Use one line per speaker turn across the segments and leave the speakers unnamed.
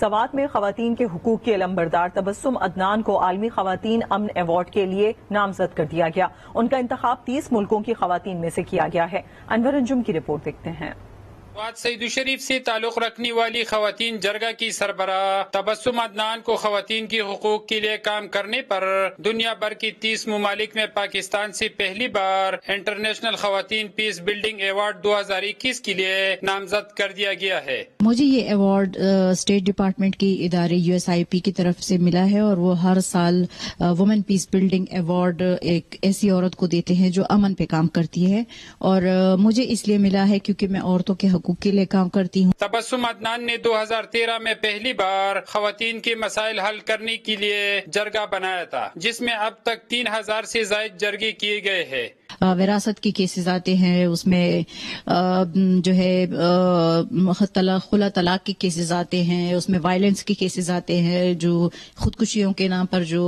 सवात में खातन के हकूक के लम्बरदार तबसम अदनान को आलमी खातन अमन अवार्ड के लिए नामजद कर दिया गया उनका इंतखब तीस मुल्कों की खातन में से किया गया है अनवर अंजुम की रिपोर्ट देखते हैं
फवाद सईद शरीफ से ताल्लुक़ रखने वाली खातन जरगा की सरबरा तबस्म अदनान को खातन के हकूक के लिए काम करने पर दुनिया भर की तीस ममालिक में पाकिस्तान से पहली बार इंटरनेशनल खातन पीस बिल्डिंग अवार्ड दो हजार इक्कीस के लिए नामजद कर दिया गया है
मुझे ये अवार्ड स्टेट डिपार्टमेंट के इदारे यूएसआईपी की तरफ से मिला है और वो हर साल वुमेन पीस बिल्डिंग अवार्ड एक ऐसी औरत को देते हैं जो अमन पे काम करती है और uh, मुझे इसलिए मिला है क्योंकि मैं औरतों के हकूक के लिए काम करती हूँ
तबस्सुम अदनान ने 2013 में पहली बार खातन के मसाइल हल करने के लिए जरगा बनाया था जिसमे अब तक तीन हजार ऐसी जायद जरगे किए गए है
विरासत की केसेस आते हैं उसमें जो है तला, खुला तलाक के केसेस आते हैं उसमें वायलेंस के केसेस आते हैं जो खुदकुशियों के नाम पर जो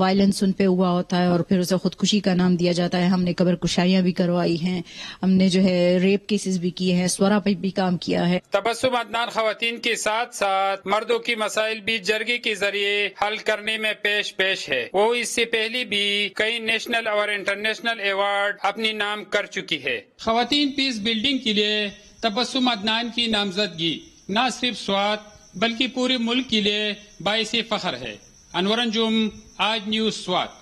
वायलेंस उन पर हुआ होता है और फिर उसे खुदकुशी का नाम दिया जाता है हमने कबर कुशाइयां भी करवाई हैं हमने जो है रेप केसेस भी किए हैं स्वरा पे भी काम किया है
तबसुम अदनान खातन के साथ साथ मर्दों की मसाइल भी जर्गी के जरिए हल करने में पेश पेश है वो इससे पहले भी कई नेशनल और इंटरनेशनल अवार्ड अपने नाम कर चुकी है खातन पीस बिल्डिंग के लिए तबस्सुम अदनान की नामजदगी न सिर्फ स्वात बल्कि पूरे मुल्क के लिए बायस फ़खर है अनवर जुम आज न्यूज़ स्वात